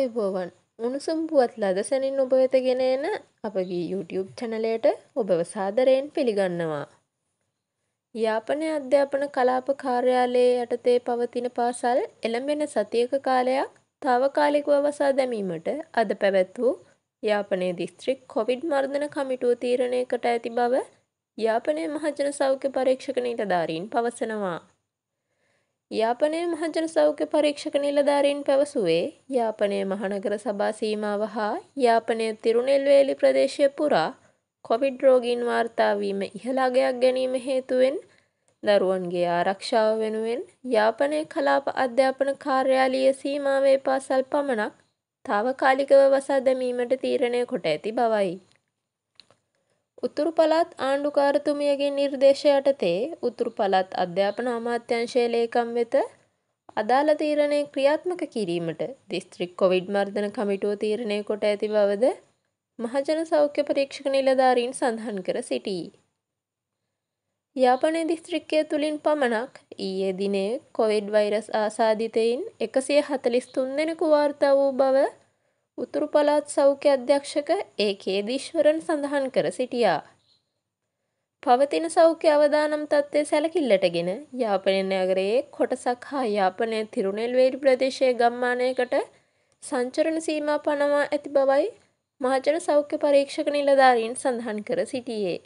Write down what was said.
ඒබෝවන් උණුසුම් පුවත් ලදසැනින් ඔබ වෙත ගෙන එන අපගේ YouTube චැනලයට ඔබව සාදරයෙන් පිළිගන්නවා. යාපනය අධ්‍යාපන කලාප කාර්යාලයේ යටතේ පවතින පාසල් එළඹෙන සතියක කාලයක් තාවකාලිකව වසා දැමීමට අද පැවැත් වූ යාපනයේ දිස්ත්‍රික් කොවිඩ් මර්ධන කමිටුව තීරණයකට ඇති බව යාපනය මහජන සෞඛ්‍ය පරීක්ෂක නිලධාරීන් පවසනවා. යාපනය මහජන සෞඛ්‍ය පරීක්ෂක නිලධාරීන් පැවසුවේ යාපනය මහනගර සභා සීමාව හා යාපනය තිරුණෙල්වේලි ප්‍රදේශය පුරා කොවිඩ් රෝගීන් වාර්තාවීම ඉහලාගයක් ගැනීම හේතුවෙන් දරුවන්ගේ ආරක්ෂාව වෙනුවෙන් යාපනය කලාප අධ්‍යාපන කාර්යාලීය සීමාවේ පාසල් පමණක් තාවකාලිකව වසා දැමීමට තීරණය කොට ඇති බවයි. උතුරු පළාත් ආණ්ඩුකාරතුමියගේ නිර්දේශ යටතේ උතුරු පළාත් අධ්‍යාපන අමාත්‍යංශයේ ලේකම් වෙත අදාළ තීරණය ක්‍රියාත්මක කිරීමට දිස්ත්‍රික් කොවිඩ් මර්ධන කමිටුව තීරණය කොට ඇති බවද මහජන සෞඛ්‍ය පරීක්ෂක නිලධාරීන් සඳහන් කර සිටියි. යාපනය දිස්ත්‍රික්කය තුළින් පමණක් ඊයේ දිනේ කොවිඩ් වෛරස් ආසාධිතයින් එකසිය හතලිස් තුන්දෙනෙකු වාර්තා වූ බව උතුරු පළාත් සෞඛ්‍ය අධ්‍යක්ෂක ඒ.කේ. දිස්වරන් සඳහන් කර සිටියා. පවතින සෞඛ්‍ය අවදානම් තත්ත්වය සැලකිල්ලටගෙන යාපනය නගරයේ කොටසක් හා යාපනය තිරුණෙල්වේඩි ප්‍රදේශයේ ගම්මානයකට සංචරණ සීමා පනවා ඇති බවයි මහජන සෞඛ්‍ය පරීක්ෂක නිලධාරීන් සඳහන් කර සිටියේ.